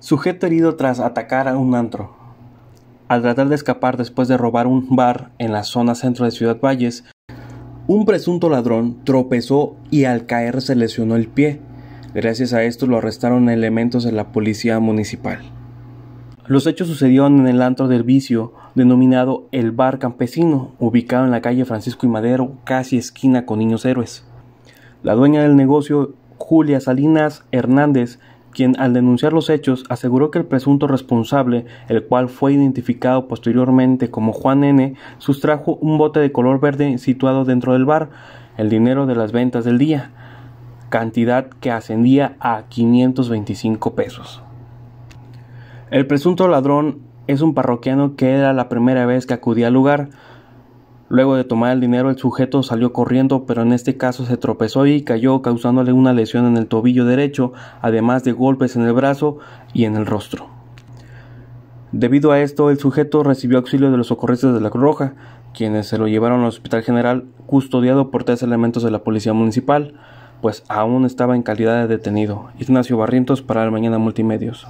Sujeto herido tras atacar a un antro. Al tratar de escapar después de robar un bar en la zona centro de Ciudad Valles, un presunto ladrón tropezó y al caer se lesionó el pie. Gracias a esto lo arrestaron elementos de la policía municipal. Los hechos sucedieron en el antro del vicio, denominado El Bar Campesino, ubicado en la calle Francisco y Madero, casi esquina con Niños Héroes. La dueña del negocio, Julia Salinas Hernández, quien al denunciar los hechos aseguró que el presunto responsable, el cual fue identificado posteriormente como Juan N., sustrajo un bote de color verde situado dentro del bar, el dinero de las ventas del día, cantidad que ascendía a 525 pesos. El presunto ladrón es un parroquiano que era la primera vez que acudía al lugar, Luego de tomar el dinero el sujeto salió corriendo, pero en este caso se tropezó y cayó causándole una lesión en el tobillo derecho, además de golpes en el brazo y en el rostro. Debido a esto, el sujeto recibió auxilio de los socorristas de la Cruz Roja, quienes se lo llevaron al Hospital General custodiado por tres elementos de la Policía Municipal, pues aún estaba en calidad de detenido. Ignacio Barrientos para el Mañana Multimedios.